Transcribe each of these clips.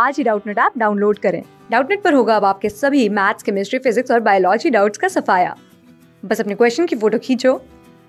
आज ही Doubtnut app download करें डाउटनेट पर होगा अब आपके सभी मैथ्स केमिस्ट्री फिजिक्स और बायोलॉजी डाउट्स का सफाया बस अपने क्वेश्चन की फोटो खींचो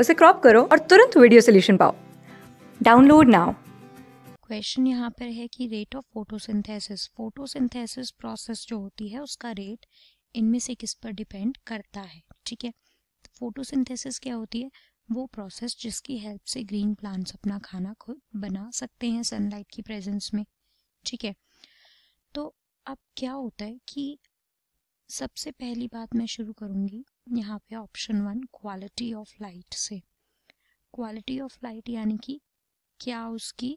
उसे क्रॉप करो और तुरंत वीडियो सोल्यूशन पाओ डाउनलोड नाउ क्वेश्चन यहाँ पर है कि rate of photosynthesis photosynthesis process जो होती है उसका रेट इनमें से किस पर डिपेंड करता है ठीक है तो फोटोसिंथेसिस क्या होती है वो प्रोसेस जिसकी हेल्प से ग्रीन प्लांट्स अपना खाना खुद बना सकते हैं सनलाइट की प्रेजेंस में ठीक है तो अब क्या होता है कि सबसे पहली बात मैं शुरू करूँगी यहाँ पे option one quality of light से क्वालिटी ऑफ लाइट यानी कि क्या उसकी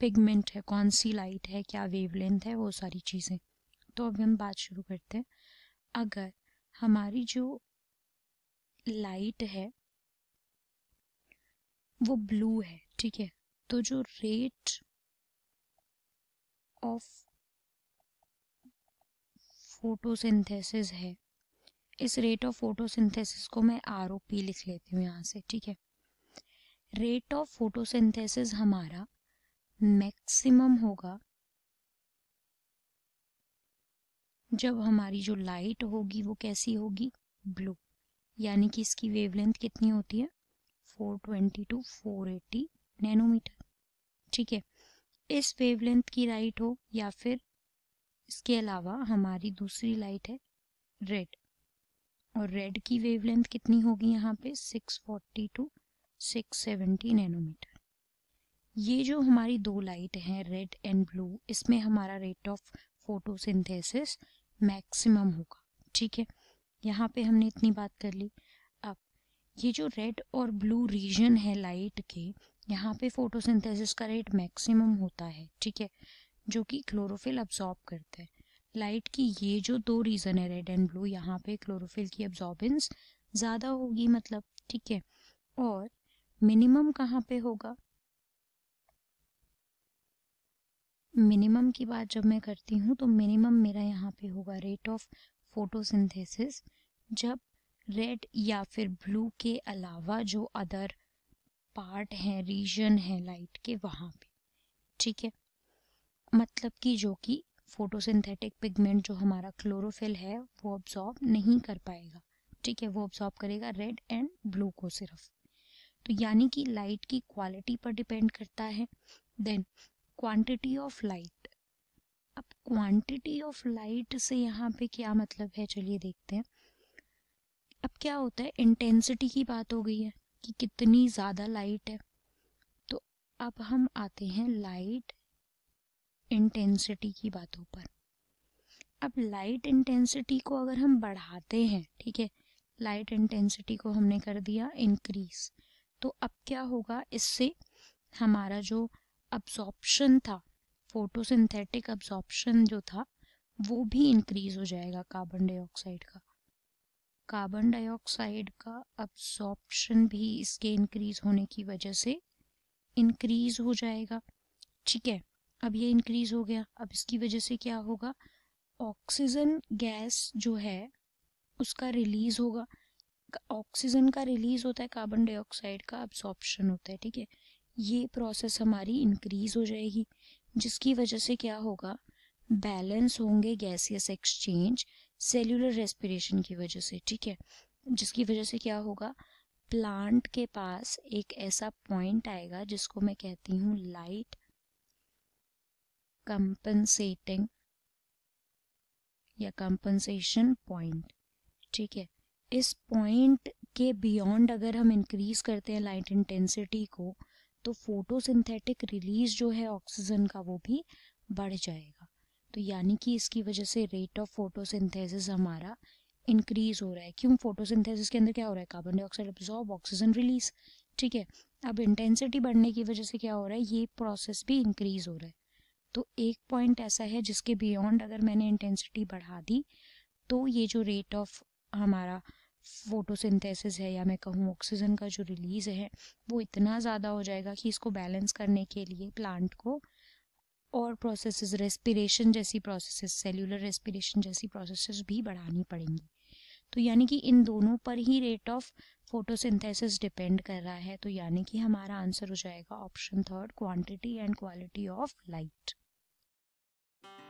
पिगमेंट है कौन सी लाइट है क्या वेवलेंथ है वो सारी चीज़ें तो अभी हम बात शुरू करते हैं अगर हमारी जो लाइट है वो ब्लू है ठीक है तो जो रेट ऑफ फोटोसिंथेसिस है इस रेट ऑफ फोटोसिंथेसिस को मैं आर ओ पी लिख लेती हूँ यहाँ से ठीक है रेट ऑफ फोटोसिंथेसिस हमारा मैक्सिमम होगा जब हमारी जो लाइट होगी वो कैसी होगी ब्लू यानी कि इसकी वेवलेंथ कितनी होती है 420 टू 480 नैनोमीटर ठीक है इस वेवलेंथ की लाइट हो या फिर इसके अलावा हमारी दूसरी लाइट है रेड और रेड की वेवलेंथ कितनी होगी यहाँ पे 640 टू 670 नैनोमीटर ये जो हमारी दो लाइट हैं रेड एंड ब्लू इसमें हमारा रेट ऑफ फोटोसिंथेसिस मैक्सिमम होगा ठीक है यहाँ पे हमने इतनी बात कर ली अब ये जो रेड और ब्लू रीजन है लाइट के यहाँ पे फोटोसिंथेसिस का रेट मैक्सिमम होता है ठीक है जो कि क्लोरोफिल अब्जॉर्ब करता है लाइट की ये जो दो रीज़न है रेड एंड ब्लू यहाँ पे क्लोरोफिल की अब्जॉर्बेंस ज़्यादा होगी मतलब ठीक है और मिनिमम कहाँ पे होगा मिनिमम की बात जब मैं करती हूँ तो मिनिमम मेरा यहाँ पे होगा रेट ऑफ फोटोसिंथेसिस जब रेड या फिर ब्लू के अलावा जो अदर पार्ट हैं रीजन है लाइट के वहाँ पे ठीक है मतलब कि जो कि फोटोसिंथेटिक पिगमेंट जो हमारा क्लोरोफिल है वो ऑब्जॉर्ब नहीं कर पाएगा ठीक है वो ऑब्जॉर्ब करेगा रेड एंड ब्लू को सिर्फ तो यानी कि लाइट की क्वालिटी पर डिपेंड करता है देन क्वांटिटी ऑफ लाइट अब क्वांटिटी ऑफ लाइट से यहाँ पे क्या मतलब है चलिए देखते हैं अब क्या होता है इंटेंसिटी की बात हो गई है कि कितनी ज़्यादा लाइट है तो अब हम आते हैं लाइट इंटेंसिटी की बातों पर अब लाइट इंटेंसिटी को अगर हम बढ़ाते हैं ठीक है लाइट इंटेंसिटी को हमने कर दिया इंक्रीज तो अब क्या होगा इससे हमारा जो अब्जॉर्प्शन था फोटोसिंथेटिक अब्जॉर्प्शन जो था वो भी इंक्रीज हो जाएगा कार्बन डाइऑक्साइड का कार्बन डाइऑक्साइड का अब्जॉर्प्शन भी इसके इंक्रीज होने की वजह से इंक्रीज हो जाएगा ठीक है अब ये इंक्रीज हो गया अब इसकी वजह से क्या होगा ऑक्सीजन गैस जो है उसका रिलीज होगा ऑक्सीजन का रिलीज होता है कार्बन डाइऑक्साइड का अब्सॉर्प्शन होता है ठीक है ये प्रोसेस हमारी इंक्रीज हो जाएगी जिसकी वजह से क्या होगा बैलेंस होंगे गैसियस एक्सचेंज सेल्यूलर रेस्पिरेशन की वजह से ठीक है जिसकी वजह से क्या होगा प्लांट के पास एक ऐसा पॉइंट आएगा जिसको मैं कहती हूँ लाइट कंपनसेटिंग या कंपनसेशन पॉइंट ठीक है इस पॉइंट के बियॉन्ड अगर हम इंक्रीज करते हैं लाइट इंटेंसिटी को तो फोटोसिंथेटिक रिलीज जो है ऑक्सीजन का वो भी बढ़ जाएगा तो यानी कि इसकी वजह से रेट ऑफ फोटोसिंथेसिस हमारा इंक्रीज हो रहा है क्यों फोटोसिंथेसिस के अंदर क्या हो रहा है carbon dioxide absorb oxygen release ठीक है अब इंटेंसिटी बढ़ने की वजह से क्या हो रहा है ये प्रोसेस भी इंक्रीज हो रहा है तो एक पॉइंट ऐसा है जिसके बियॉन्ड अगर मैंने इंटेंसिटी बढ़ा दी तो ये जो रेट ऑफ हमारा फोटोसिंथेसिस है या मैं कहूँ ऑक्सीजन का जो रिलीज है वो इतना ज़्यादा हो जाएगा कि इसको बैलेंस करने के लिए प्लांट को और प्रोसेसेस रेस्पिरेशन जैसी प्रोसेसेस सेलुलर रेस्पिरेशन जैसी प्रोसेसेस भी बढ़ानी पड़ेंगी तो यानी कि इन दोनों पर ही रेट ऑफ फोटोसिंथेसिस डिपेंड कर रहा है तो यानी कि हमारा आंसर हो जाएगा option third quantity and quality of light